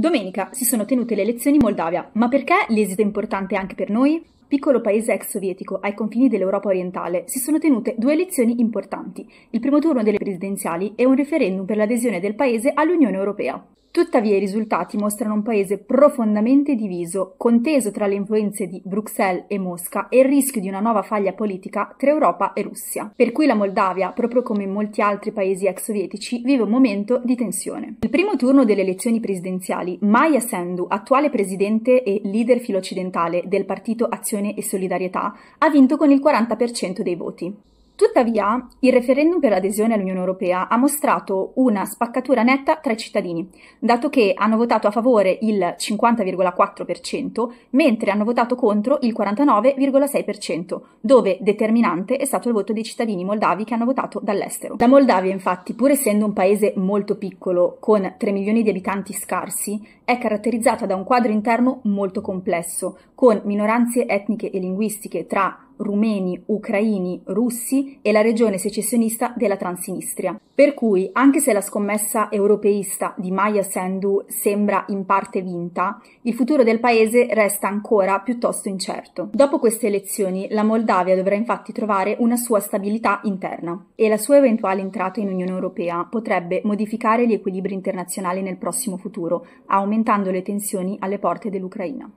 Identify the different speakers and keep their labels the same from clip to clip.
Speaker 1: Domenica si sono tenute le elezioni in Moldavia, ma perché l'esito è importante anche per noi? Piccolo paese ex sovietico ai confini dell'Europa orientale, si sono tenute due elezioni importanti, il primo turno delle presidenziali e un referendum per l'adesione del paese all'Unione Europea. Tuttavia i risultati mostrano un paese profondamente diviso, conteso tra le influenze di Bruxelles e Mosca e il rischio di una nuova faglia politica tra Europa e Russia, per cui la Moldavia, proprio come molti altri paesi ex sovietici, vive un momento di tensione. Il primo turno delle elezioni presidenziali, Maya Sandu, attuale presidente e leader filo-occidentale del partito Azione e Solidarietà, ha vinto con il 40% dei voti. Tuttavia, il referendum per l'adesione all'Unione Europea ha mostrato una spaccatura netta tra i cittadini, dato che hanno votato a favore il 50,4%, mentre hanno votato contro il 49,6%, dove determinante è stato il voto dei cittadini moldavi che hanno votato dall'estero. La Moldavia, infatti, pur essendo un paese molto piccolo, con 3 milioni di abitanti scarsi, è caratterizzata da un quadro interno molto complesso, con minoranze etniche e linguistiche tra rumeni, ucraini, russi e la regione secessionista della Transnistria. Per cui, anche se la scommessa europeista di Maya Sandu sembra in parte vinta, il futuro del paese resta ancora piuttosto incerto. Dopo queste elezioni, la Moldavia dovrà infatti trovare una sua stabilità interna e la sua eventuale entrata in Unione Europea potrebbe modificare gli equilibri internazionali nel prossimo futuro, aumentando le tensioni alle porte dell'Ucraina.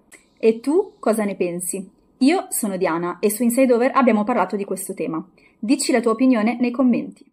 Speaker 1: E tu cosa ne pensi? Io sono Diana e su Inside Over abbiamo parlato di questo tema. Dici la tua opinione nei commenti.